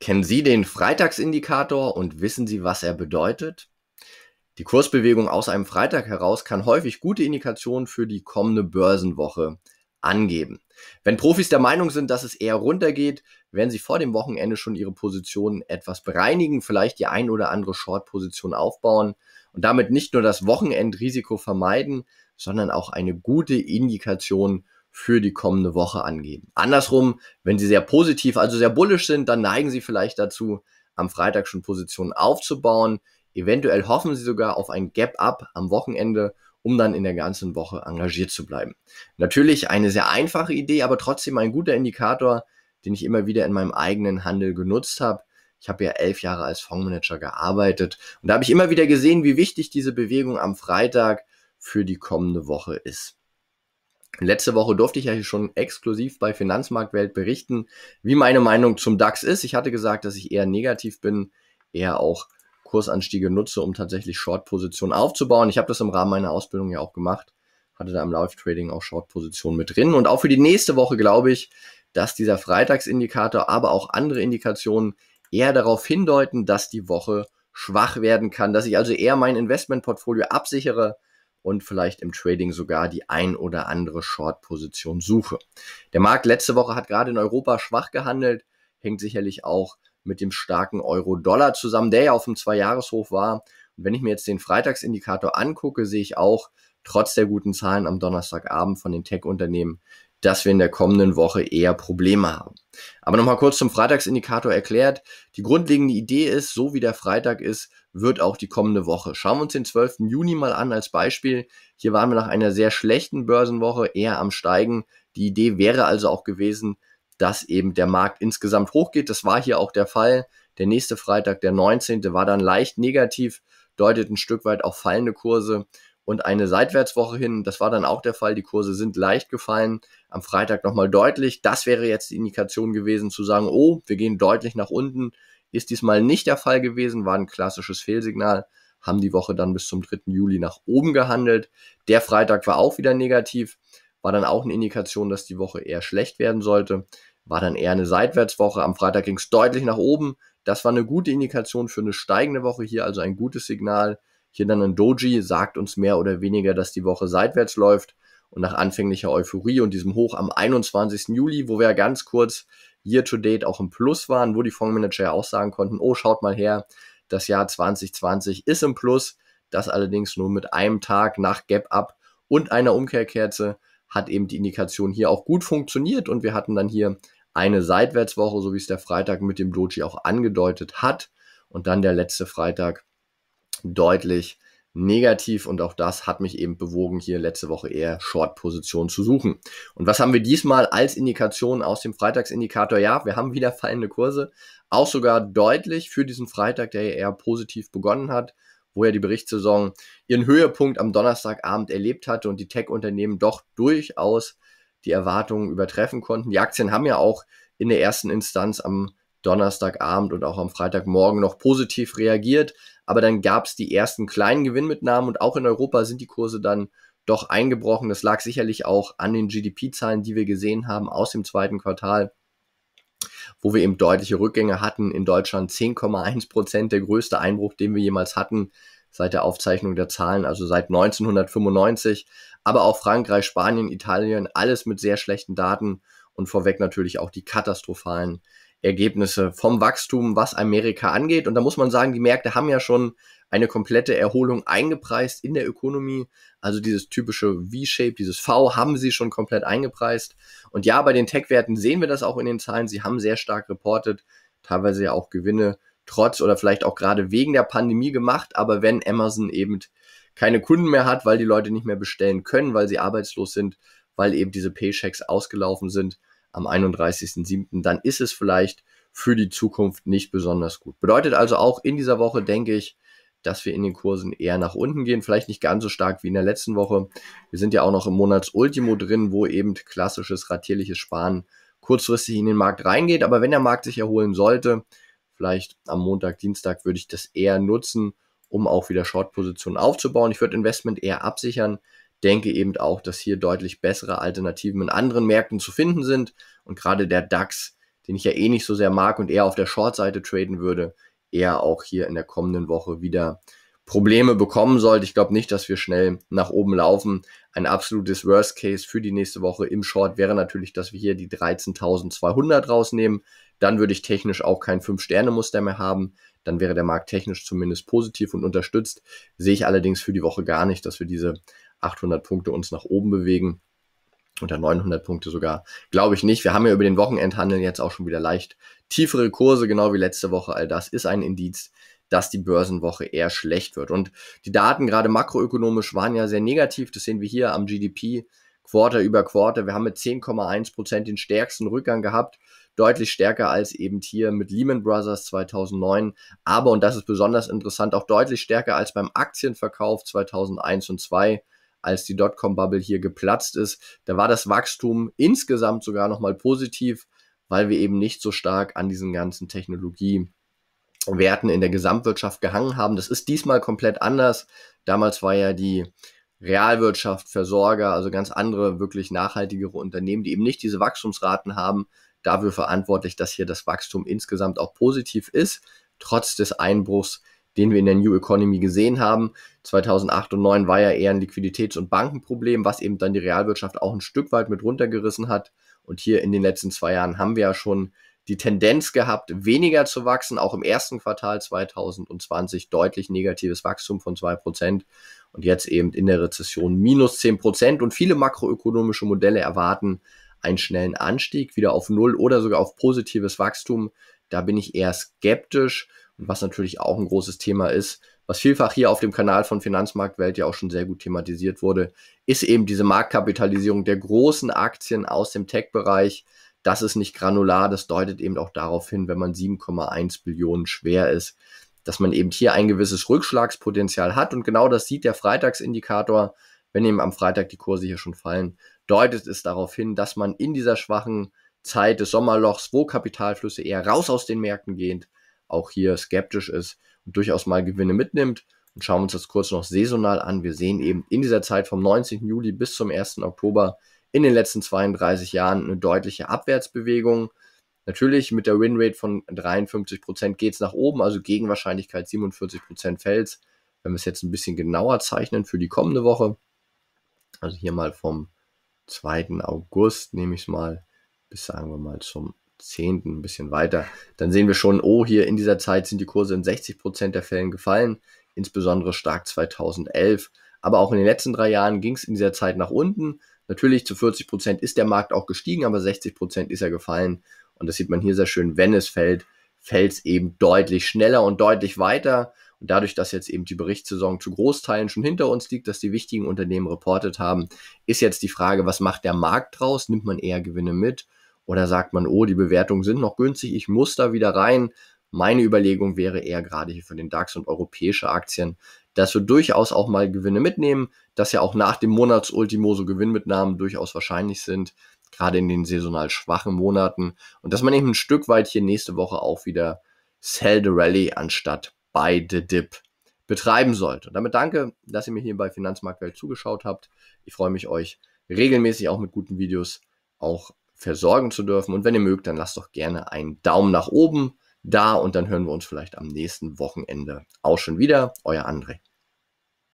Kennen Sie den Freitagsindikator und wissen Sie, was er bedeutet? Die Kursbewegung aus einem Freitag heraus kann häufig gute Indikationen für die kommende Börsenwoche angeben. Wenn Profis der Meinung sind, dass es eher runtergeht, werden sie vor dem Wochenende schon ihre Positionen etwas bereinigen, vielleicht die ein oder andere Short-Position aufbauen und damit nicht nur das Wochenendrisiko vermeiden, sondern auch eine gute Indikation für die kommende Woche angeben. Andersrum, wenn Sie sehr positiv, also sehr bullisch sind, dann neigen Sie vielleicht dazu, am Freitag schon Positionen aufzubauen. Eventuell hoffen Sie sogar auf ein Gap-Up am Wochenende, um dann in der ganzen Woche engagiert zu bleiben. Natürlich eine sehr einfache Idee, aber trotzdem ein guter Indikator, den ich immer wieder in meinem eigenen Handel genutzt habe. Ich habe ja elf Jahre als Fondsmanager gearbeitet und da habe ich immer wieder gesehen, wie wichtig diese Bewegung am Freitag für die kommende Woche ist. Letzte Woche durfte ich ja hier schon exklusiv bei Finanzmarktwelt berichten, wie meine Meinung zum DAX ist. Ich hatte gesagt, dass ich eher negativ bin, eher auch Kursanstiege nutze, um tatsächlich Short-Positionen aufzubauen. Ich habe das im Rahmen meiner Ausbildung ja auch gemacht, hatte da im Live-Trading auch Short-Positionen mit drin. Und auch für die nächste Woche glaube ich, dass dieser Freitagsindikator, aber auch andere Indikationen eher darauf hindeuten, dass die Woche schwach werden kann, dass ich also eher mein Investmentportfolio absichere, und vielleicht im Trading sogar die ein oder andere Short-Position suche. Der Markt letzte Woche hat gerade in Europa schwach gehandelt, hängt sicherlich auch mit dem starken Euro-Dollar zusammen, der ja auf dem Zweijahreshof war. Und wenn ich mir jetzt den Freitagsindikator angucke, sehe ich auch trotz der guten Zahlen am Donnerstagabend von den Tech-Unternehmen dass wir in der kommenden Woche eher Probleme haben. Aber nochmal kurz zum Freitagsindikator erklärt. Die grundlegende Idee ist, so wie der Freitag ist, wird auch die kommende Woche. Schauen wir uns den 12. Juni mal an als Beispiel. Hier waren wir nach einer sehr schlechten Börsenwoche eher am Steigen. Die Idee wäre also auch gewesen, dass eben der Markt insgesamt hochgeht. Das war hier auch der Fall. Der nächste Freitag, der 19., war dann leicht negativ, deutet ein Stück weit auf fallende Kurse und eine Seitwärtswoche hin. Das war dann auch der Fall. Die Kurse sind leicht gefallen. Am Freitag nochmal deutlich. Das wäre jetzt die Indikation gewesen zu sagen, oh, wir gehen deutlich nach unten. Ist diesmal nicht der Fall gewesen, war ein klassisches Fehlsignal. Haben die Woche dann bis zum 3. Juli nach oben gehandelt. Der Freitag war auch wieder negativ. War dann auch eine Indikation, dass die Woche eher schlecht werden sollte. War dann eher eine Seitwärtswoche. Am Freitag ging es deutlich nach oben. Das war eine gute Indikation für eine steigende Woche. Hier also ein gutes Signal. Hier dann ein Doji sagt uns mehr oder weniger, dass die Woche seitwärts läuft. Und nach anfänglicher Euphorie und diesem Hoch am 21. Juli, wo wir ganz kurz year-to-date auch im Plus waren, wo die Fondsmanager ja auch sagen konnten, oh, schaut mal her, das Jahr 2020 ist im Plus. Das allerdings nur mit einem Tag nach Gap-Up und einer Umkehrkerze hat eben die Indikation hier auch gut funktioniert. Und wir hatten dann hier eine Seitwärtswoche, so wie es der Freitag mit dem Doji auch angedeutet hat. Und dann der letzte Freitag deutlich negativ und auch das hat mich eben bewogen, hier letzte Woche eher Short-Positionen zu suchen. Und was haben wir diesmal als Indikation aus dem Freitagsindikator? Ja, wir haben wieder fallende Kurse, auch sogar deutlich für diesen Freitag, der eher positiv begonnen hat, wo ja die Berichtssaison ihren Höhepunkt am Donnerstagabend erlebt hatte und die Tech-Unternehmen doch durchaus die Erwartungen übertreffen konnten. Die Aktien haben ja auch in der ersten Instanz am Donnerstagabend und auch am Freitagmorgen noch positiv reagiert. Aber dann gab es die ersten kleinen Gewinnmitnahmen und auch in Europa sind die Kurse dann doch eingebrochen. Das lag sicherlich auch an den GDP-Zahlen, die wir gesehen haben aus dem zweiten Quartal, wo wir eben deutliche Rückgänge hatten. In Deutschland 10,1 Prozent, der größte Einbruch, den wir jemals hatten seit der Aufzeichnung der Zahlen, also seit 1995. Aber auch Frankreich, Spanien, Italien, alles mit sehr schlechten Daten und vorweg natürlich auch die katastrophalen Ergebnisse vom Wachstum, was Amerika angeht. Und da muss man sagen, die Märkte haben ja schon eine komplette Erholung eingepreist in der Ökonomie. Also dieses typische V-Shape, dieses V haben sie schon komplett eingepreist. Und ja, bei den Tech-Werten sehen wir das auch in den Zahlen. Sie haben sehr stark reportet, teilweise ja auch Gewinne trotz oder vielleicht auch gerade wegen der Pandemie gemacht. Aber wenn Amazon eben keine Kunden mehr hat, weil die Leute nicht mehr bestellen können, weil sie arbeitslos sind, weil eben diese Paychecks ausgelaufen sind, am 31.07., dann ist es vielleicht für die Zukunft nicht besonders gut. Bedeutet also auch in dieser Woche, denke ich, dass wir in den Kursen eher nach unten gehen, vielleicht nicht ganz so stark wie in der letzten Woche. Wir sind ja auch noch im Monatsultimo drin, wo eben klassisches ratierliches Sparen kurzfristig in den Markt reingeht. Aber wenn der Markt sich erholen sollte, vielleicht am Montag, Dienstag würde ich das eher nutzen, um auch wieder Short-Positionen aufzubauen. Ich würde Investment eher absichern, denke eben auch, dass hier deutlich bessere Alternativen in anderen Märkten zu finden sind. Und gerade der DAX, den ich ja eh nicht so sehr mag und eher auf der Short-Seite traden würde, eher auch hier in der kommenden Woche wieder Probleme bekommen sollte. Ich glaube nicht, dass wir schnell nach oben laufen. Ein absolutes Worst Case für die nächste Woche im Short wäre natürlich, dass wir hier die 13.200 rausnehmen. Dann würde ich technisch auch kein 5-Sterne-Muster mehr haben. Dann wäre der Markt technisch zumindest positiv und unterstützt. Sehe ich allerdings für die Woche gar nicht, dass wir diese 800 Punkte uns nach oben bewegen. Unter 900 Punkte sogar, glaube ich nicht. Wir haben ja über den Wochenendhandel jetzt auch schon wieder leicht tiefere Kurse, genau wie letzte Woche. All das ist ein Indiz, dass die Börsenwoche eher schlecht wird. Und die Daten gerade makroökonomisch waren ja sehr negativ. Das sehen wir hier am GDP Quarter über Quarter. Wir haben mit 10,1 Prozent den stärksten Rückgang gehabt. Deutlich stärker als eben hier mit Lehman Brothers 2009. Aber, und das ist besonders interessant, auch deutlich stärker als beim Aktienverkauf 2001 und 2002 als die Dotcom-Bubble hier geplatzt ist. Da war das Wachstum insgesamt sogar nochmal positiv, weil wir eben nicht so stark an diesen ganzen Technologiewerten in der Gesamtwirtschaft gehangen haben. Das ist diesmal komplett anders. Damals war ja die Realwirtschaft, Versorger, also ganz andere, wirklich nachhaltigere Unternehmen, die eben nicht diese Wachstumsraten haben, dafür verantwortlich, dass hier das Wachstum insgesamt auch positiv ist, trotz des Einbruchs den wir in der New Economy gesehen haben. 2008 und 2009 war ja eher ein Liquiditäts- und Bankenproblem, was eben dann die Realwirtschaft auch ein Stück weit mit runtergerissen hat. Und hier in den letzten zwei Jahren haben wir ja schon die Tendenz gehabt, weniger zu wachsen, auch im ersten Quartal 2020 deutlich negatives Wachstum von zwei Prozent und jetzt eben in der Rezession minus zehn Prozent und viele makroökonomische Modelle erwarten einen schnellen Anstieg wieder auf Null oder sogar auf positives Wachstum. Da bin ich eher skeptisch. Und was natürlich auch ein großes Thema ist, was vielfach hier auf dem Kanal von Finanzmarktwelt ja auch schon sehr gut thematisiert wurde, ist eben diese Marktkapitalisierung der großen Aktien aus dem Tech-Bereich. Das ist nicht granular, das deutet eben auch darauf hin, wenn man 7,1 Billionen schwer ist, dass man eben hier ein gewisses Rückschlagspotenzial hat. Und genau das sieht der Freitagsindikator, wenn eben am Freitag die Kurse hier schon fallen, deutet es darauf hin, dass man in dieser schwachen Zeit des Sommerlochs, wo Kapitalflüsse eher raus aus den Märkten gehen, auch hier skeptisch ist und durchaus mal Gewinne mitnimmt. Und schauen wir uns das kurz noch saisonal an. Wir sehen eben in dieser Zeit vom 19. Juli bis zum 1. Oktober in den letzten 32 Jahren eine deutliche Abwärtsbewegung. Natürlich mit der Winrate von 53% geht es nach oben, also Gegenwahrscheinlichkeit 47% Prozent Wenn wir es jetzt ein bisschen genauer zeichnen für die kommende Woche, also hier mal vom 2. August nehme ich es mal, bis sagen wir mal zum Zehnten, ein bisschen weiter, dann sehen wir schon, oh, hier in dieser Zeit sind die Kurse in 60 Prozent der Fällen gefallen, insbesondere stark 2011. Aber auch in den letzten drei Jahren ging es in dieser Zeit nach unten. Natürlich zu 40 Prozent ist der Markt auch gestiegen, aber 60 Prozent ist er gefallen. Und das sieht man hier sehr schön, wenn es fällt, fällt es eben deutlich schneller und deutlich weiter. Und dadurch, dass jetzt eben die Berichtssaison zu Großteilen schon hinter uns liegt, dass die wichtigen Unternehmen reportet haben, ist jetzt die Frage, was macht der Markt draus? Nimmt man eher Gewinne mit oder sagt man, oh, die Bewertungen sind noch günstig, ich muss da wieder rein. Meine Überlegung wäre eher gerade hier für den DAX und europäische Aktien, dass wir durchaus auch mal Gewinne mitnehmen, dass ja auch nach dem Monatsultimo so Gewinnmitnahmen durchaus wahrscheinlich sind, gerade in den saisonal schwachen Monaten. Und dass man eben ein Stück weit hier nächste Woche auch wieder Sell the Rally anstatt Buy the Dip betreiben sollte. Und damit danke, dass ihr mir hier bei Finanzmarktwelt zugeschaut habt. Ich freue mich, euch regelmäßig auch mit guten Videos auch versorgen zu dürfen. Und wenn ihr mögt, dann lasst doch gerne einen Daumen nach oben da und dann hören wir uns vielleicht am nächsten Wochenende auch schon wieder. Euer André.